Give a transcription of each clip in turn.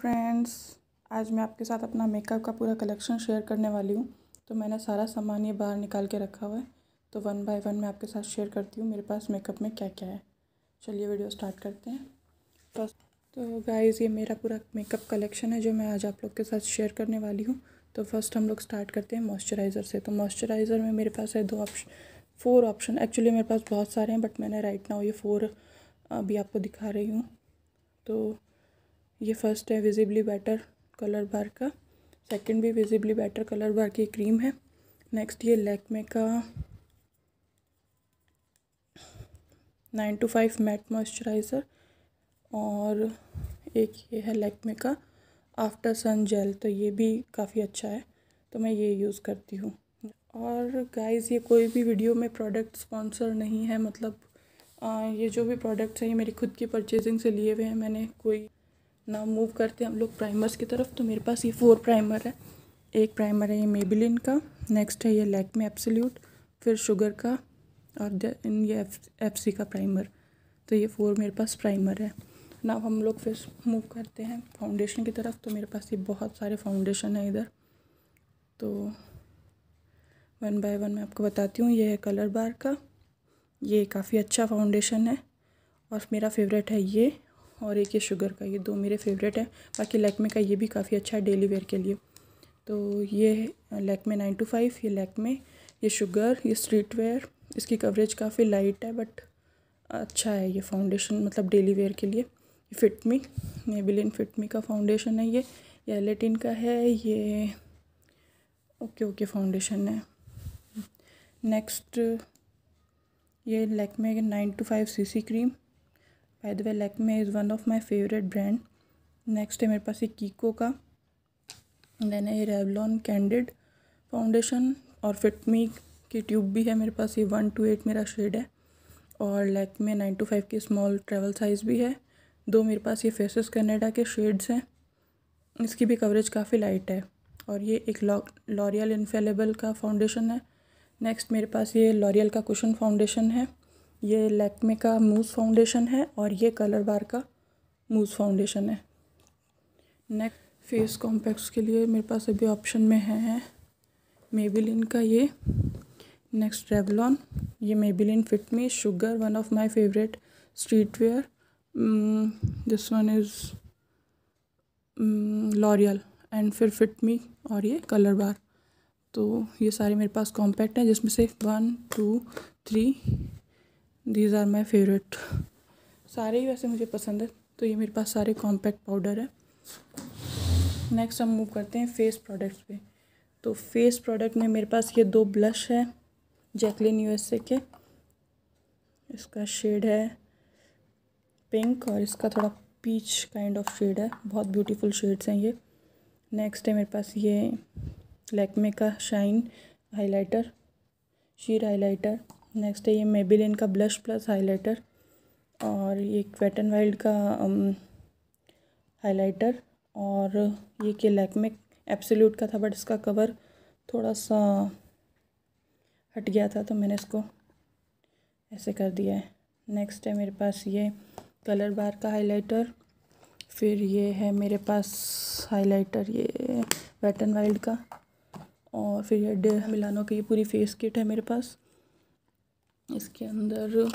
friends आज मैं आपके साथ अपना मेकअप का पूरा कलेक्शन शेयर करने वाली हूँ तो मैंने सारा सामान ये बाहर निकाल के रखा हुआ है तो वन बाय वन मैं आपके साथ शेयर करती हूँ मेरे पास मेकअप में क्या क्या है चलिए वीडियो स्टार्ट करते हैं फर्स्ट तो गाइज़ ये मेरा पूरा मेकअप कलेक्शन है जो मैं आज आप लोग के साथ शेयर करने वाली हूँ तो फर्स्ट हम लोग स्टार्ट करते हैं मॉइस्चराइज़र से तो मॉइस्चराइज़र में मेरे पास है दो ऑप्शन फोर ऑप्शन एक्चुअली मेरे पास बहुत सारे हैं बट मैंने राइट हो ये फ़ोर अभी आपको दिखा रही हूँ तो ये फर्स्ट है विजिबली बेटर कलर बार का सेकंड भी विजिबली बेटर कलर बार की क्रीम है नेक्स्ट ये लैकमे का nine to five matte moisturizer और एक ये है लैकमे का आफ्टर सन जेल तो ये भी काफ़ी अच्छा है तो मैं ये यूज़ करती हूँ और गाइस ये कोई भी वीडियो में प्रोडक्ट स्पॉन्सर नहीं है मतलब आ, ये जो भी प्रोडक्ट्स हैं ये मेरी खुद की परचेजिंग से लिए हुए हैं मैंने कोई नाउ मूव करते हैं हम लोग प्राइमर्स की तरफ तो मेरे पास ये फोर प्राइमर है एक प्राइमर है ये मेबिलिन का नेक्स्ट है ये लैक्मे एप्सल्यूट फिर शुगर का और ये एफ सी का प्राइमर तो ये फोर मेरे पास प्राइमर है ना हम लोग फिर मूव करते हैं फाउंडेशन की तरफ तो मेरे पास ये बहुत सारे फाउंडेशन है इधर तो वन बाय वन मैं आपको बताती हूँ ये है कलर बार का ये काफ़ी अच्छा फाउंडेशन है और मेरा फेवरेट है ये और एक ये शुगर का ये दो मेरे फेवरेट हैं बाकी लैकमे का ये भी काफ़ी अच्छा है डेली वेयर के लिए तो ये लैकमे नाइन टू फाइव ये लैकमे ये शुगर ये स्ट्रीट वेयर इसकी कवरेज काफ़ी लाइट है बट अच्छा है ये फाउंडेशन मतलब डेली वेयर के लिए ये फिटमी फिटमी का फाउंडेशन है ये ये एलेटिन का है ये ओके ओके फाउंडेशन है नेक्स्ट ये Lakme nine to five C C cream by the way Lakme is one of my favourite brand next है मेरे पास ये कीको का देन है ये रेवलॉन कैंडिड फाउंडेशन और फिटमी की ट्यूब भी है मेरे पास ये वन टू एट मेरा शेड है और लैक्मे नाइन टू फाइव की स्मॉल ट्रेवल साइज़ भी है दो मेरे पास ये फेसेस कनाडा के शेड्स हैं इसकी भी कवरेज काफ़ी लाइट है और ये एक लॉ लॉरियल इन्फेलेबल का फाउंडेशन है नेक्स्ट मेरे पास ये लॉरियल का कुशन फाउंडेशन है ये लैक्मे का मूज फाउंडेशन है और ये कलर बार का मूज फाउंडेशन है नेक्स्ट फेस कॉम्पैक्ट्स के लिए मेरे पास अभी ऑप्शन में है मेबिलिन का ये नेक्स्ट रेवलॉन ये Maybelline fit me Sugar one of my favourite street wear this one is L'Oreal and फिर फिट मी और ये कलर बार तो ये सारे मेरे पास कॉम्पैक्ट हैं जिसमें से one two three these are my favourite सारे ही वैसे मुझे पसंद है तो ये मेरे पास सारे कॉम्पैक्ट पाउडर है नेक्स्ट हम मूव करते हैं फेस प्रोडक्ट्स पे तो फेस प्रोडक्ट में मेरे पास ये दो ब्लश है जैकलिन यूएसए के इसका शेड है पिंक और इसका थोड़ा पीच काइंड ऑफ शेड है बहुत ब्यूटीफुल शेड्स हैं ये नेक्स्ट है मेरे पास ये लैकमे का shine highlighter sheer highlighter next है ये मेबिलिन का ब्लश प्लस हाइलाइटर और ये क्वेट एंड वाइल्ड का हाइलाइटर um, और ये के लैकमिक एप्सोल्यूट का था बट इसका कवर थोड़ा सा हट गया था तो मैंने इसको ऐसे कर दिया है नेक्स्ट है मेरे पास ये कलर बार का हाइलाइटर फिर ये है मेरे पास हाइलाइटर ये वेट एंड वाइल्ड का और फिर ये मिलानों की ये पूरी फेस किट है मेरे पास इसके अंदर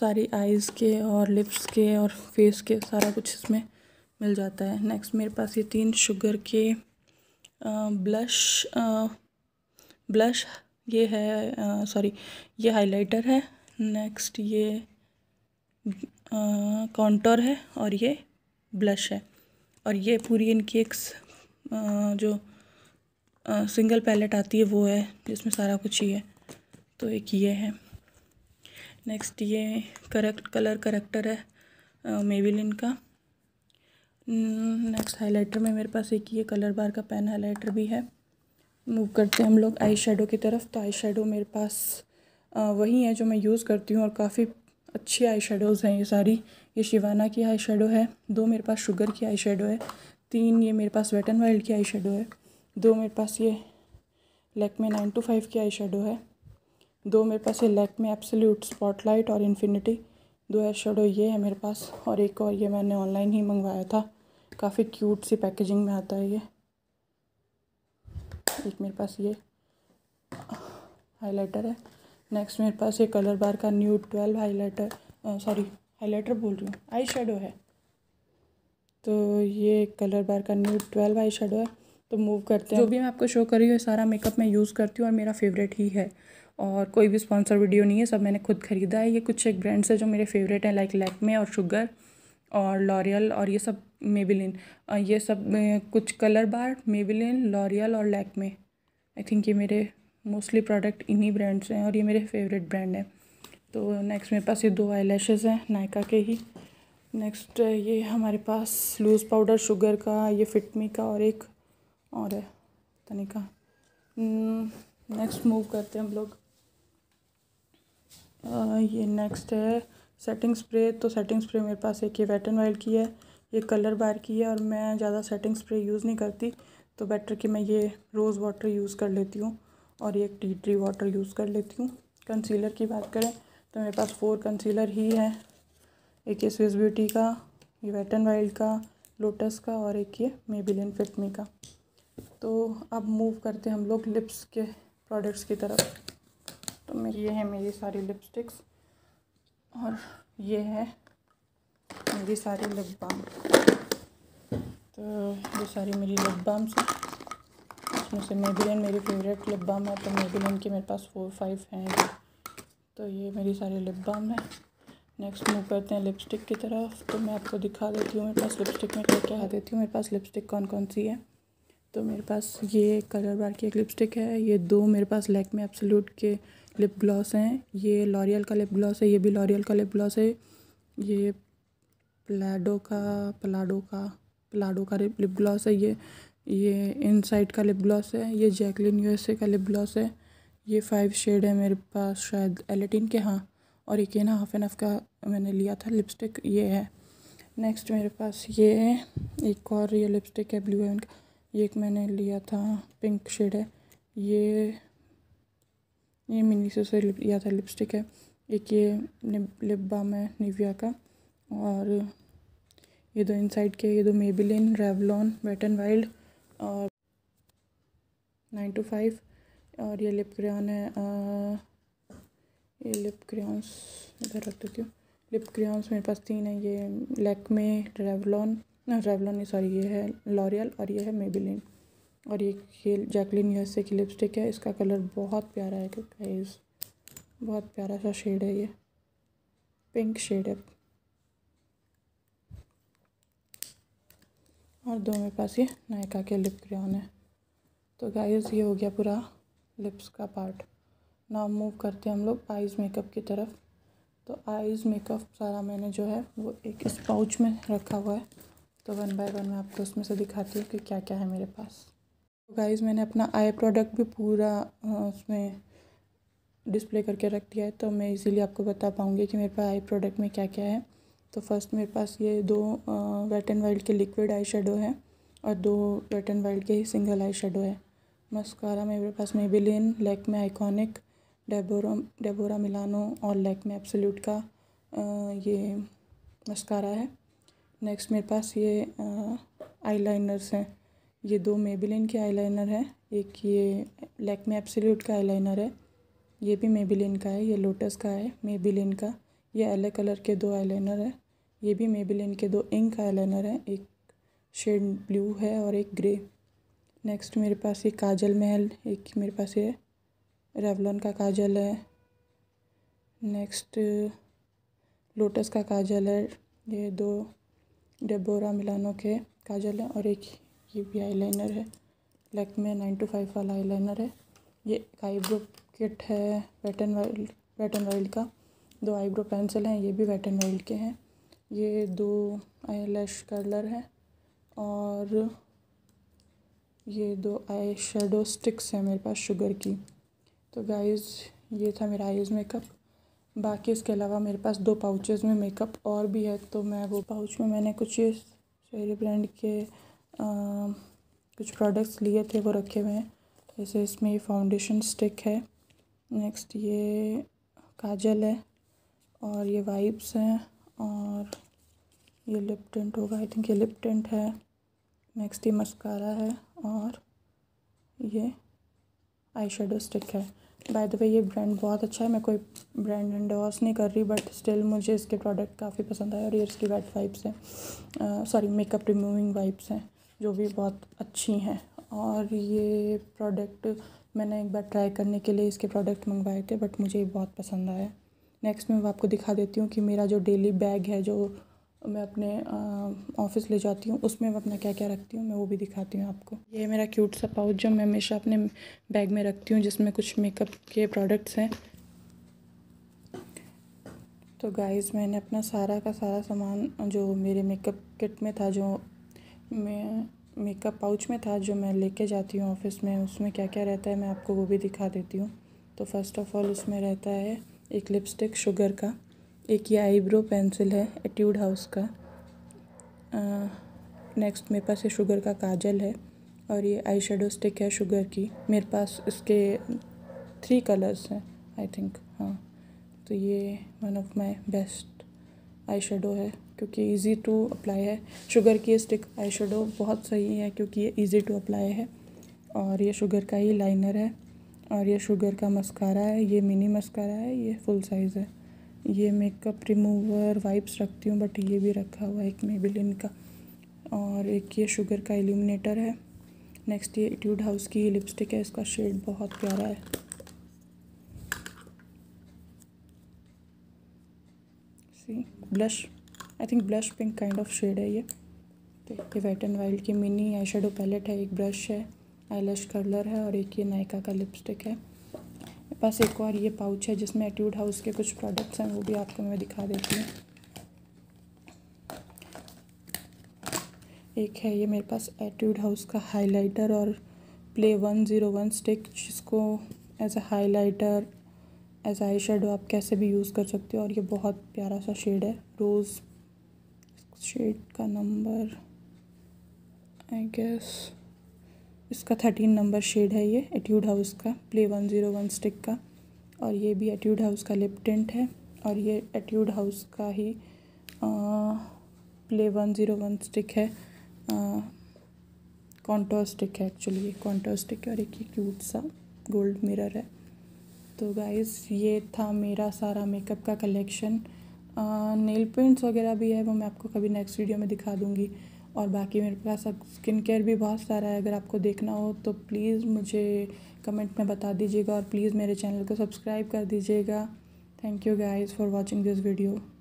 सारी आइज़ के और लिप्स के और फेस के सारा कुछ इसमें मिल जाता है नेक्स्ट मेरे पास ये तीन शुगर के ब्लश ब्लश ये है सॉरी ये हाइलाइटर है नेक्स्ट ये काउंटर है और ये ब्लश है और ये पूरी इनकी एक जो आ, सिंगल पैलेट आती है वो है जिसमें सारा कुछ ही है तो एक ये है नेक्स्ट ये करेक्ट कलर करेक्टर है मेविलिन का नेक्स्ट hmm, हाइलाइटर में मेरे पास एक ये कलर बार का पेन हाइलाइटर भी है मूव करते हैं हम लोग आई शेडो की तरफ तो आई शेडो मेरे पास वही है जो मैं यूज़ करती हूँ और काफ़ी अच्छी आई शेडोज़ हैं ये सारी ये शिवाना की आई शेडो है दो मेरे पास शुगर की आई शेडो है तीन ये मेरे पास वेटन वाइल्ड की आई शेडो है दो मेरे पास ये लेकमे नाइन टू फाइव की आई शेडो है दो मेरे पास है लैक में एप्सल्यूट स्पॉटलाइट और इन्फिनिटी दो एयर शेडो ये है मेरे पास और एक और ये मैंने ऑनलाइन ही मंगवाया था काफ़ी क्यूट सी पैकेजिंग में आता है ये एक मेरे पास ये हाइलाइटर है नेक्स्ट मेरे पास ये कलर बार का new twelve highlighter sorry highlighter बोल रही हूँ आई शेडो है तो ये कलर बार का न्यू ट्वेल्व आई शेडो है तो मूव करते हैं जो भी मैं आपको शो कर रही हूँ सारा मेकअप मैं यूज़ करती हूँ और मेरा फेवरेट ही है और कोई भी स्पॉन्सर वीडियो नहीं है सब मैंने खुद ख़रीदा है ये कुछ एक ब्रांड्स है जो मेरे फेवरेट हैं लाइक लैकमे और शुगर और लॉरियल और ये सब मेबिलिन ये सब कुछ कलर बार मेबिलिन लॉरियल और लैकमे आई थिंक ये मेरे मोस्टली प्रोडक्ट इन्हीं ब्रांड्स हैं और ये मेरे फेवरेट ब्रांड हैं तो नेक्स्ट मेरे पास ये दो आई हैं नायका के ही नेक्स्ट ये हमारे पास लूज़ पाउडर शुगर का ये फिटमी का और एक और है तनिका नेक्स्ट मूव करते हैं हम लोग ये नेक्स्ट है सेटिंग स्प्रे तो सेटिंग स्प्रे मेरे पास एक ये वेट एंड वाइल्ड की है ये कलर बार की है और मैं ज़्यादा सेटिंग स्प्रे यूज़ नहीं करती तो बेटर कि मैं ये रोज़ वाटर यूज़ कर लेती हूँ और ये टी ट्री वाटर यूज़ कर लेती हूँ कंसीलर की बात करें तो मेरे पास फोर कंसीलर ही है एक ये स्विस ब्यूटी का ये वेट एंड वाइल्ड का लोटस का और एक ये मेबिलिन फिटमी का तो अब मूव करते हैं हम लोग लिप्स के प्रोडक्ट्स की तरफ तो मेरे ये है मेरी सारी लिपस्टिक्स और ये है मेरी सारी लिप बाम तो ये सारी मेरी लिप बाम्स हैं उसमें से मेबिलिन मेरी फेवरेट लिप बाम है तो मेबिलिन के मेरे पास फोर फाइव हैं तो ये मेरी सारी लिप बाम है नेक्स्ट मूव करते हैं लिपस्टिक की तरफ तो मैं आपको दिखा देती हूँ मेरे पास लिपस्टिक में क्या क्या देती हूँ मेरे पास लिपस्टिक कौन कौन सी है तो मेरे पास ये कलर बार की एक लिपस्टिक है ये दो मेरे पास लैक में एब्सोल्यूट के लिप ग्लॉस हैं ये लॉरियल का लिप ग्लॉस है ये भी लॉरियल का लिप ग्लॉस है ये प्लाडो का प्लाडो का प्लाडो का लिप ग्लॉस है ये ये इनसाइड का लिप ग्लॉस है ये जैकलिन यूएसए का लिप ग्लॉस है ये फाइव शेड है मेरे पास शायद एलेटिन के हाँ और एक ना हाफ एंड हाफ का मैंने लिया था लिपस्टिक ये है नेक्स्ट मेरे पास ये है एक और ये लिपस्टिक है ब्लू एवन का ये एक मैंने लिया था पिंक शेड है ये ये मिनी से लिया था लिपस्टिक है एक ये लिप बाम है निविया का और ये दो इनसाइड के ये दो Maybelline Revlon wet and wild और नाइन टू फाइव और ये लिप क्रेन है आ, ये लिप क्रेन्स इधर रख देती हूँ लिप क्रेन्स मेरे पास तीन है ये लैकमे रेवलॉन रेवलॉन नहीं सॉरी ये है लॉरियल और ये है मेबिलिन और ये खेल जैकलिन यूएसए की लिपस्टिक है इसका कलर बहुत प्यारा है क्योंकि बहुत प्यारा सा शेड है ये पिंक शेड है और दो मेरे पास ये नायका के लिप क्रियान है तो गाइस ये हो गया पूरा लिप्स का पार्ट ना मूव करते हैं हम लोग आइज़ मेकअप की तरफ तो आइज़ मेकअप सारा मैंने जो है वो एक इस पाउच में रखा हुआ है तो वन बाय वन मैं आपको उसमें से दिखाती हूँ कि क्या क्या है मेरे पास तो गाइज़ मैंने अपना आई प्रोडक्ट भी पूरा उसमें डिस्प्ले करके रख दिया है तो मैं इजीली आपको बता पाऊँगी कि मेरे पास आई प्रोडक्ट में क्या क्या है तो फर्स्ट मेरे पास ये दो वेट एंड वाइल्ड के लिक्विड आई शेडो है और दो वेट एंड वाइल्ड के ही सिंगल आई शेडो है मस्कारा मेरे पास Maybelline Lakme iconic Deborah Deborah Milano और लैक में एब्सोल्यूट का ये मस्कारा है नेक्स्ट मेरे पास ये आईलाइनर्स हैं ये दो मेबिलिन के आईलाइनर हैं एक ये लैक्मे एप्सल्यूट का आईलाइनर है ये भी मेबिलिन का है ये लोटस का है मेबिलिन का ये एले कलर के दो आईलाइनर है ये भी मेबिलिन के दो इंक आईलाइनर है एक शेड ब्लू है और एक ग्रे नेक्स्ट मेरे पास ये काजल महल एक मेरे पास ये रेवलॉन का काजल है नेक्स्ट लोटस का काजल है ये दो डेबोरा मिलानो के काजल है और एक ये भी आईलाइनर है Lakme nine to five वाला आईलाइनर है ये एक आईब्रो किट है वेटन वाइल्ड वेटन वाइल्ड का दो आईब्रो पेंसिल हैं ये भी वेटन वाइल्ड के हैं ये दो आई लैश कलर हैं और ये दो आई शेडो स्टिक्स हैं मेरे पास शुगर की तो गाइज ये था मेरा आईज मेकअप बाकी उसके अलावा मेरे पास दो पाउचेज़ में मेकअप और भी है तो मैं वो पाउच में मैंने कुछ शेरी ब्रांड के आ, कुछ प्रोडक्ट्स लिए थे वो रखे हुए हैं जैसे इसमें फाउंडेशन स्टिक है नेक्स्ट ये काजल है और ये वाइप्स हैं और ये लिप टेंट होगा आई थिंक ये लिप टेंट है नेक्स्ट ये मस्कारा है और ये आई शेडो स्टिक है बाय द वे ये ब्रांड बहुत अच्छा है मैं कोई ब्रांड एंडोर्स नहीं कर रही बट स्टिल मुझे इसके प्रोडक्ट काफ़ी पसंद आए और ये इसकी वेट वाइप्स हैं सॉरी मेकअप रिमूविंग वाइप्स हैं जो भी बहुत अच्छी हैं और ये प्रोडक्ट मैंने एक बार ट्राई करने के लिए इसके प्रोडक्ट मंगवाए थे बट मुझे ये बहुत पसंद आया नेक्स्ट मैं आपको दिखा देती हूँ कि मेरा जो डेली बैग है जो मैं अपने ऑफिस ले जाती हूँ उसमें मैं अपना क्या क्या रखती हूँ मैं वो भी दिखाती हूँ आपको ये मेरा क्यूट सा पाउच जो मैं हमेशा अपने बैग में रखती हूँ जिसमें कुछ मेकअप के प्रोडक्ट्स हैं तो गाइस मैंने अपना सारा का सारा सामान जो मेरे मेकअप किट में था जो मैं मेकअप पाउच में था जो मैं लेके जाती हूँ ऑफिस में उसमें क्या क्या रहता है मैं आपको वो भी दिखा देती हूँ तो फर्स्ट ऑफ़ ऑल उसमें रहता है एक लिपस्टिक शुगर का एक ये आईब्रो पेंसिल है एट्यूड हाउस का नेक्स्ट मेरे पास ये शुगर का काजल है और ये आई शेडो स्टिक है शुगर की मेरे पास इसके थ्री कलर्स हैं आई थिंक हाँ तो ये one of my best eye shadow है क्योंकि इजी टू अप्लाई है शुगर की स्टिक आई शेडो बहुत सही है क्योंकि ये इजी टू अप्लाई है और ये शुगर का ही लाइनर है और ये शुगर का मस्कारा है ये मिनी मस्कारा है ये फुल साइज़ है ये मेकअप रिमूवर वाइप्स रखती हूँ बट ये भी रखा हुआ है एक मेबिलिन का और एक ये शुगर का एल्यूमिनेटर है नेक्स्ट ये एट्यूड हाउस की लिपस्टिक है इसका शेड बहुत प्यारा है see blush I think blush pink kind of shade है ये तो ये वेट एंड वाइल्ड की मिनी आई पैलेट है एक ब्रश है आई कलर है और एक ये नायका का लिपस्टिक है पास एक और ये पाउच है जिसमें एट्यूड हाउस के कुछ प्रोडक्ट्स हैं वो भी आपको मैं दिखा देती हूँ एक है ये मेरे पास एट्यूड हाउस का हाइलाइटर और play one zero one stick जिसको as a highlighter as eye shadow आप कैसे भी यूज़ कर सकते हो और ये बहुत प्यारा सा शेड है रोज़ शेड का नंबर आई गेस इसका थर्टीन नंबर शेड है ये एट्यूड हाउस का play one zero one stick का और ये भी एट्यूड हाउस का लिप टेंट है और ये एट्यूड हाउस का ही ah, play one zero one stick है कॉन्टोर स्टिक है एक्चुअली ये कॉन्टोर स्टिक है और एक ये क्यूट सा गोल्ड मिरर है तो गाइस ये था मेरा सारा मेकअप का कलेक्शन नेल पेंट्स वगैरह भी है वो मैं आपको कभी नेक्स्ट वीडियो में दिखा दूँगी और बाकी मेरे पास अब स्किन केयर भी बहुत सारा है अगर आपको देखना हो तो प्लीज़ मुझे कमेंट में बता दीजिएगा और प्लीज़ मेरे चैनल को सब्सक्राइब कर दीजिएगा thank you guys for watching this video